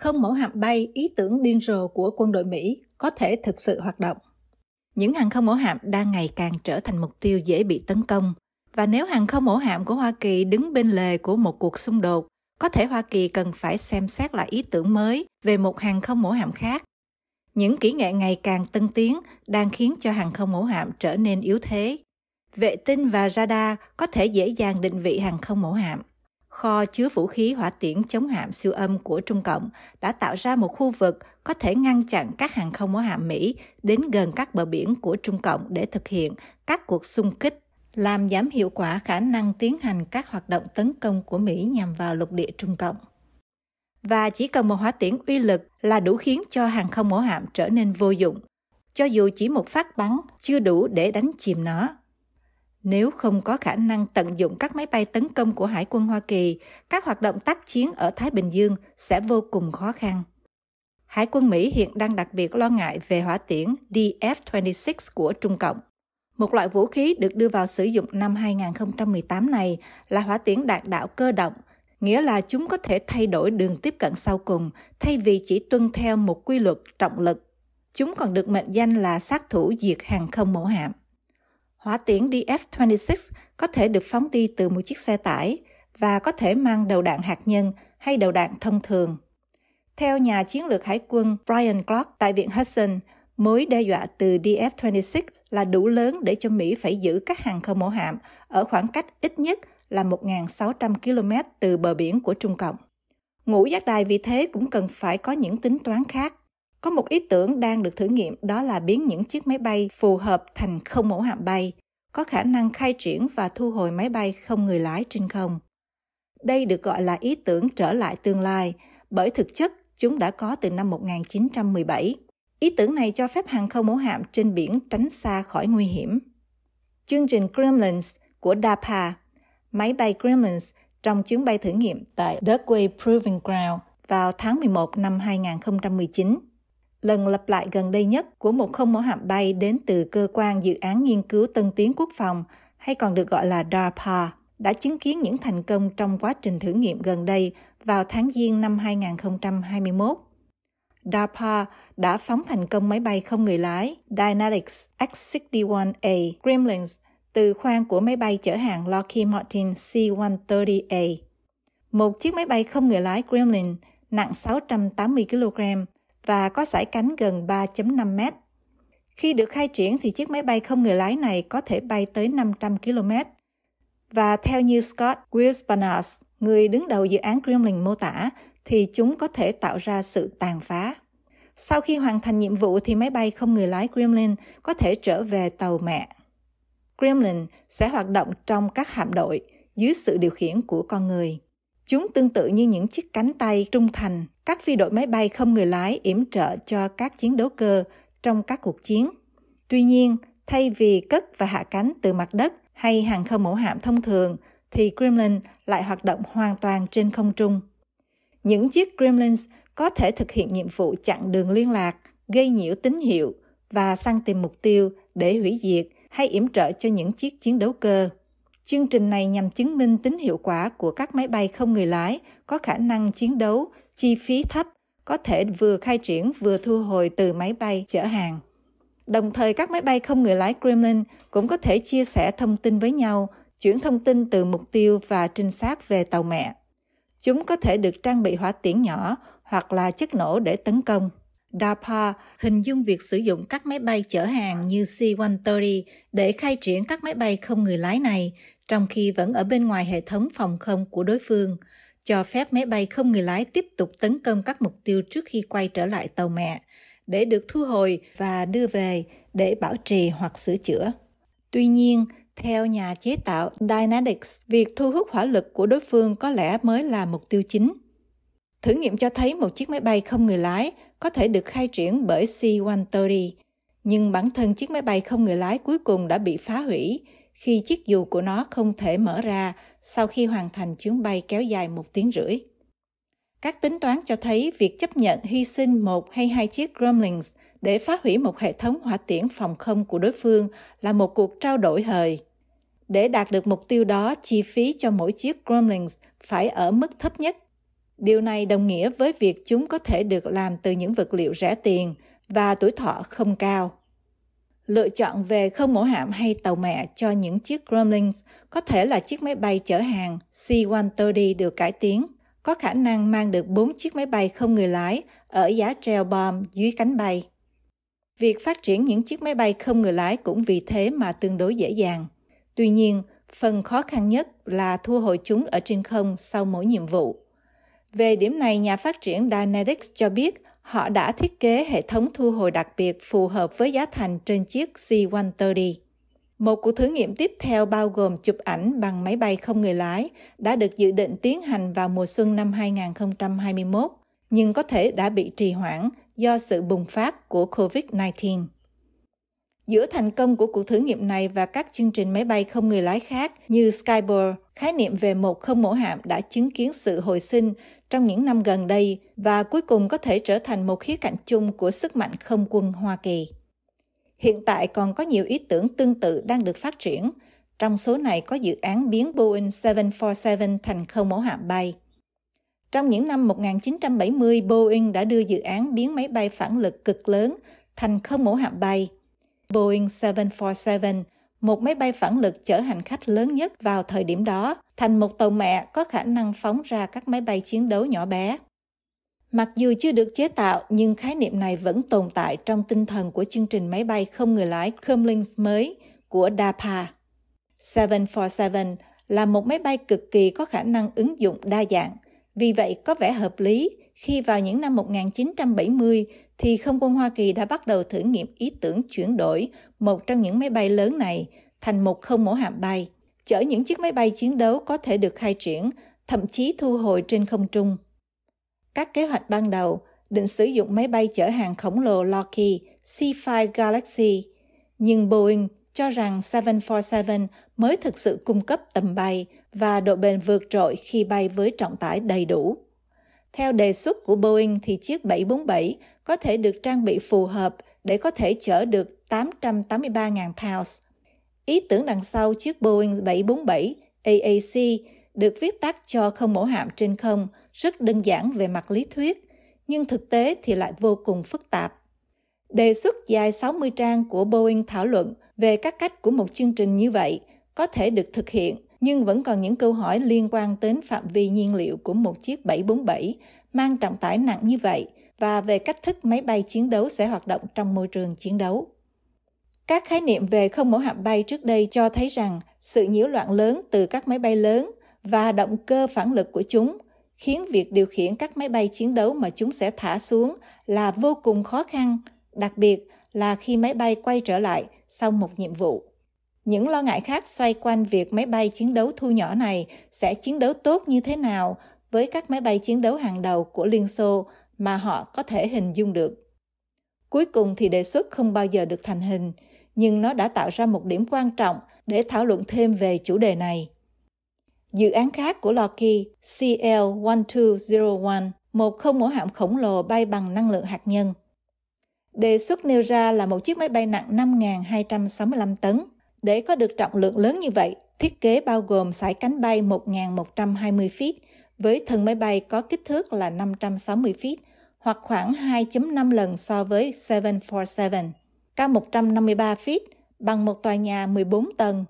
không mẫu hạm bay ý tưởng điên rồ của quân đội Mỹ có thể thực sự hoạt động. Những hàng không mẫu hạm đang ngày càng trở thành mục tiêu dễ bị tấn công, và nếu hàng không mẫu hạm của Hoa Kỳ đứng bên lề của một cuộc xung đột, có thể Hoa Kỳ cần phải xem xét lại ý tưởng mới về một hàng không mẫu hạm khác. Những kỹ nghệ ngày càng tân tiến đang khiến cho hàng không mẫu hạm trở nên yếu thế. Vệ tinh và radar có thể dễ dàng định vị hàng không mẫu hạm kho chứa vũ khí hỏa tiễn chống hạm siêu âm của Trung Cộng đã tạo ra một khu vực có thể ngăn chặn các hàng không mẫu hạm Mỹ đến gần các bờ biển của Trung Cộng để thực hiện các cuộc xung kích, làm giảm hiệu quả khả năng tiến hành các hoạt động tấn công của Mỹ nhằm vào lục địa Trung Cộng. Và chỉ cần một hỏa tiễn uy lực là đủ khiến cho hàng không mẫu hạm trở nên vô dụng, cho dù chỉ một phát bắn chưa đủ để đánh chìm nó. Nếu không có khả năng tận dụng các máy bay tấn công của Hải quân Hoa Kỳ, các hoạt động tác chiến ở Thái Bình Dương sẽ vô cùng khó khăn. Hải quân Mỹ hiện đang đặc biệt lo ngại về hỏa tiễn DF-26 của Trung Cộng. Một loại vũ khí được đưa vào sử dụng năm 2018 này là hỏa tiễn đạn đạo cơ động, nghĩa là chúng có thể thay đổi đường tiếp cận sau cùng thay vì chỉ tuân theo một quy luật trọng lực. Chúng còn được mệnh danh là sát thủ diệt hàng không mẫu hạm. Hỏa tiễn DF-26 có thể được phóng đi từ một chiếc xe tải và có thể mang đầu đạn hạt nhân hay đầu đạn thông thường. Theo nhà chiến lược hải quân Brian Clark tại Viện Hudson, mối đe dọa từ DF-26 là đủ lớn để cho Mỹ phải giữ các hàng không mẫu hạm ở khoảng cách ít nhất là 1.600 km từ bờ biển của Trung Cộng. Ngũ giác đài vì thế cũng cần phải có những tính toán khác. Có một ý tưởng đang được thử nghiệm đó là biến những chiếc máy bay phù hợp thành không mẫu hạm bay, có khả năng khai triển và thu hồi máy bay không người lái trên không. Đây được gọi là ý tưởng trở lại tương lai, bởi thực chất chúng đã có từ năm 1917. Ý tưởng này cho phép hàng không mẫu hạm trên biển tránh xa khỏi nguy hiểm. Chương trình Gremlins của DARPA, máy bay Gremlins trong chuyến bay thử nghiệm tại Dugway Proving Ground vào tháng 11 năm 2019 lần lặp lại gần đây nhất của một không mẫu hạm bay đến từ cơ quan dự án nghiên cứu tân tiến quốc phòng, hay còn được gọi là DARPA, đã chứng kiến những thành công trong quá trình thử nghiệm gần đây vào tháng Giêng năm 2021. DARPA đã phóng thành công máy bay không người lái Dynetics X-61A Gremlins từ khoang của máy bay chở hàng Lockheed Martin C-130A. Một chiếc máy bay không người lái Gremlin nặng 680 kg và có sải cánh gần 3.5 mét. Khi được khai triển thì chiếc máy bay không người lái này có thể bay tới 500 km. Và theo như Scott Wilspanas, người đứng đầu dự án Kremlin mô tả, thì chúng có thể tạo ra sự tàn phá. Sau khi hoàn thành nhiệm vụ thì máy bay không người lái Kremlin có thể trở về tàu mẹ. Kremlin sẽ hoạt động trong các hạm đội dưới sự điều khiển của con người. Chúng tương tự như những chiếc cánh tay trung thành các phi đội máy bay không người lái yểm trợ cho các chiến đấu cơ trong các cuộc chiến. Tuy nhiên, thay vì cất và hạ cánh từ mặt đất hay hàng không mẫu hạm thông thường, thì Gremlin lại hoạt động hoàn toàn trên không trung. Những chiếc Gremlins có thể thực hiện nhiệm vụ chặn đường liên lạc, gây nhiễu tín hiệu và săn tìm mục tiêu để hủy diệt hay yểm trợ cho những chiếc chiến đấu cơ. Chương trình này nhằm chứng minh tính hiệu quả của các máy bay không người lái có khả năng chiến đấu chi phí thấp, có thể vừa khai triển vừa thu hồi từ máy bay chở hàng. Đồng thời các máy bay không người lái Kremlin cũng có thể chia sẻ thông tin với nhau, chuyển thông tin từ mục tiêu và trinh sát về tàu mẹ. Chúng có thể được trang bị hỏa tiễn nhỏ hoặc là chất nổ để tấn công. DARPA hình dung việc sử dụng các máy bay chở hàng như C-130 để khai triển các máy bay không người lái này, trong khi vẫn ở bên ngoài hệ thống phòng không của đối phương – cho phép máy bay không người lái tiếp tục tấn công các mục tiêu trước khi quay trở lại tàu mẹ, để được thu hồi và đưa về để bảo trì hoặc sửa chữa. Tuy nhiên, theo nhà chế tạo Dynetics, việc thu hút hỏa lực của đối phương có lẽ mới là mục tiêu chính. Thử nghiệm cho thấy một chiếc máy bay không người lái có thể được khai triển bởi C-130, nhưng bản thân chiếc máy bay không người lái cuối cùng đã bị phá hủy khi chiếc dù của nó không thể mở ra sau khi hoàn thành chuyến bay kéo dài một tiếng rưỡi. Các tính toán cho thấy việc chấp nhận hy sinh một hay hai chiếc Gremlins để phá hủy một hệ thống hỏa tiễn phòng không của đối phương là một cuộc trao đổi hời. Để đạt được mục tiêu đó, chi phí cho mỗi chiếc Gremlins phải ở mức thấp nhất. Điều này đồng nghĩa với việc chúng có thể được làm từ những vật liệu rẻ tiền và tuổi thọ không cao lựa chọn về không mẫu hạm hay tàu mẹ cho những chiếc Gremlins có thể là chiếc máy bay chở hàng C-130 được cải tiến, có khả năng mang được 4 chiếc máy bay không người lái ở giá treo bom dưới cánh bay. Việc phát triển những chiếc máy bay không người lái cũng vì thế mà tương đối dễ dàng. Tuy nhiên, phần khó khăn nhất là thu hồi chúng ở trên không sau mỗi nhiệm vụ. Về điểm này, nhà phát triển Dynetics cho biết họ đã thiết kế hệ thống thu hồi đặc biệt phù hợp với giá thành trên chiếc C-130. Một cuộc thử nghiệm tiếp theo bao gồm chụp ảnh bằng máy bay không người lái đã được dự định tiến hành vào mùa xuân năm 2021, nhưng có thể đã bị trì hoãn do sự bùng phát của COVID-19. Giữa thành công của cuộc thử nghiệm này và các chương trình máy bay không người lái khác như Skybird, khái niệm về một không mẫu hạm đã chứng kiến sự hồi sinh trong những năm gần đây và cuối cùng có thể trở thành một khía cạnh chung của sức mạnh không quân Hoa Kỳ. Hiện tại còn có nhiều ý tưởng tương tự đang được phát triển. Trong số này có dự án biến Boeing 747 thành không mẫu hạm bay. Trong những năm 1970, Boeing đã đưa dự án biến máy bay phản lực cực lớn thành không mẫu hạm bay – Boeing 747, một máy bay phản lực chở hành khách lớn nhất vào thời điểm đó, thành một tàu mẹ có khả năng phóng ra các máy bay chiến đấu nhỏ bé. Mặc dù chưa được chế tạo, nhưng khái niệm này vẫn tồn tại trong tinh thần của chương trình máy bay không người lái Comlink mới của DARPA. 747 là một máy bay cực kỳ có khả năng ứng dụng đa dạng, vì vậy có vẻ hợp lý khi vào những năm 1970 thì không quân Hoa Kỳ đã bắt đầu thử nghiệm ý tưởng chuyển đổi một trong những máy bay lớn này thành một không mẫu hạm bay, chở những chiếc máy bay chiến đấu có thể được khai triển, thậm chí thu hồi trên không trung. Các kế hoạch ban đầu định sử dụng máy bay chở hàng khổng lồ Lockheed C5 Galaxy, nhưng Boeing cho rằng 747 mới thực sự cung cấp tầm bay và độ bền vượt trội khi bay với trọng tải đầy đủ. Theo đề xuất của Boeing thì chiếc 747 có thể được trang bị phù hợp để có thể chở được 883.000 pounds. Ý tưởng đằng sau chiếc Boeing 747 AAC được viết tắt cho không mẫu hạm trên không rất đơn giản về mặt lý thuyết, nhưng thực tế thì lại vô cùng phức tạp. Đề xuất dài 60 trang của Boeing thảo luận về các cách của một chương trình như vậy có thể được thực hiện nhưng vẫn còn những câu hỏi liên quan đến phạm vi nhiên liệu của một chiếc 747 mang trọng tải nặng như vậy và về cách thức máy bay chiến đấu sẽ hoạt động trong môi trường chiến đấu. Các khái niệm về không mẫu hạm bay trước đây cho thấy rằng sự nhiễu loạn lớn từ các máy bay lớn và động cơ phản lực của chúng khiến việc điều khiển các máy bay chiến đấu mà chúng sẽ thả xuống là vô cùng khó khăn, đặc biệt là khi máy bay quay trở lại sau một nhiệm vụ. Những lo ngại khác xoay quanh việc máy bay chiến đấu thu nhỏ này sẽ chiến đấu tốt như thế nào với các máy bay chiến đấu hàng đầu của Liên Xô mà họ có thể hình dung được. Cuối cùng thì đề xuất không bao giờ được thành hình, nhưng nó đã tạo ra một điểm quan trọng để thảo luận thêm về chủ đề này. Dự án khác của Lockheed CL-1201, một không mẫu hạm khổng lồ bay bằng năng lượng hạt nhân. Đề xuất nêu ra là một chiếc máy bay nặng 5.265 tấn, để có được trọng lượng lớn như vậy, thiết kế bao gồm sải cánh bay 1.120 feet với thân máy bay có kích thước là 560 feet hoặc khoảng 2.5 lần so với 747, cao 153 feet bằng một tòa nhà 14 tầng.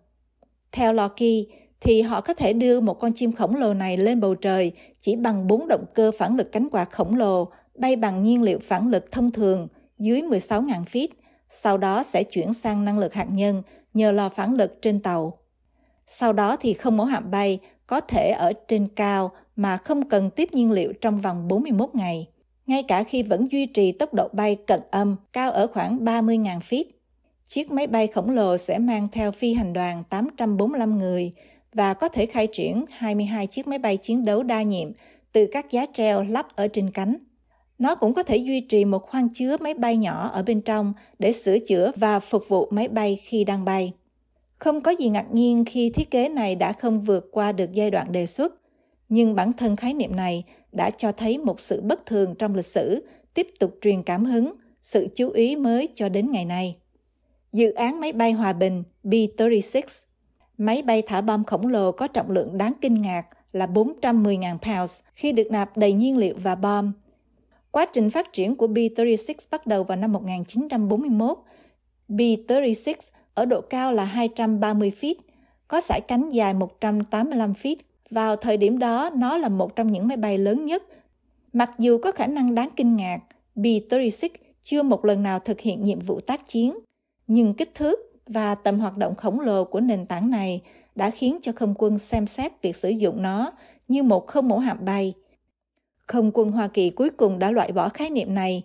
Theo Lockheed, thì họ có thể đưa một con chim khổng lồ này lên bầu trời chỉ bằng bốn động cơ phản lực cánh quạt khổng lồ bay bằng nhiên liệu phản lực thông thường dưới 16.000 feet, sau đó sẽ chuyển sang năng lực hạt nhân – nhờ lò phản lực trên tàu. Sau đó thì không mẫu hạm bay có thể ở trên cao mà không cần tiếp nhiên liệu trong vòng 41 ngày, ngay cả khi vẫn duy trì tốc độ bay cận âm cao ở khoảng 30.000 feet. Chiếc máy bay khổng lồ sẽ mang theo phi hành đoàn 845 người và có thể khai triển 22 chiếc máy bay chiến đấu đa nhiệm từ các giá treo lắp ở trên cánh. Nó cũng có thể duy trì một khoang chứa máy bay nhỏ ở bên trong để sửa chữa và phục vụ máy bay khi đang bay. Không có gì ngạc nhiên khi thiết kế này đã không vượt qua được giai đoạn đề xuất, nhưng bản thân khái niệm này đã cho thấy một sự bất thường trong lịch sử tiếp tục truyền cảm hứng, sự chú ý mới cho đến ngày nay. Dự án máy bay hòa bình B-36 Máy bay thả bom khổng lồ có trọng lượng đáng kinh ngạc là 410.000 pounds khi được nạp đầy nhiên liệu và bom Quá trình phát triển của B-36 bắt đầu vào năm 1941. B-36 ở độ cao là 230 feet, có sải cánh dài 185 feet. Vào thời điểm đó, nó là một trong những máy bay lớn nhất. Mặc dù có khả năng đáng kinh ngạc, B-36 chưa một lần nào thực hiện nhiệm vụ tác chiến, nhưng kích thước và tầm hoạt động khổng lồ của nền tảng này đã khiến cho không quân xem xét việc sử dụng nó như một không mẫu hạm bay – không quân Hoa Kỳ cuối cùng đã loại bỏ khái niệm này.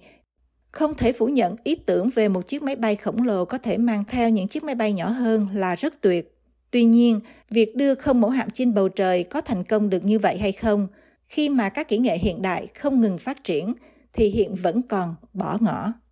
Không thể phủ nhận ý tưởng về một chiếc máy bay khổng lồ có thể mang theo những chiếc máy bay nhỏ hơn là rất tuyệt. Tuy nhiên, việc đưa không mẫu hạm trên bầu trời có thành công được như vậy hay không, khi mà các kỹ nghệ hiện đại không ngừng phát triển, thì hiện vẫn còn bỏ ngỏ.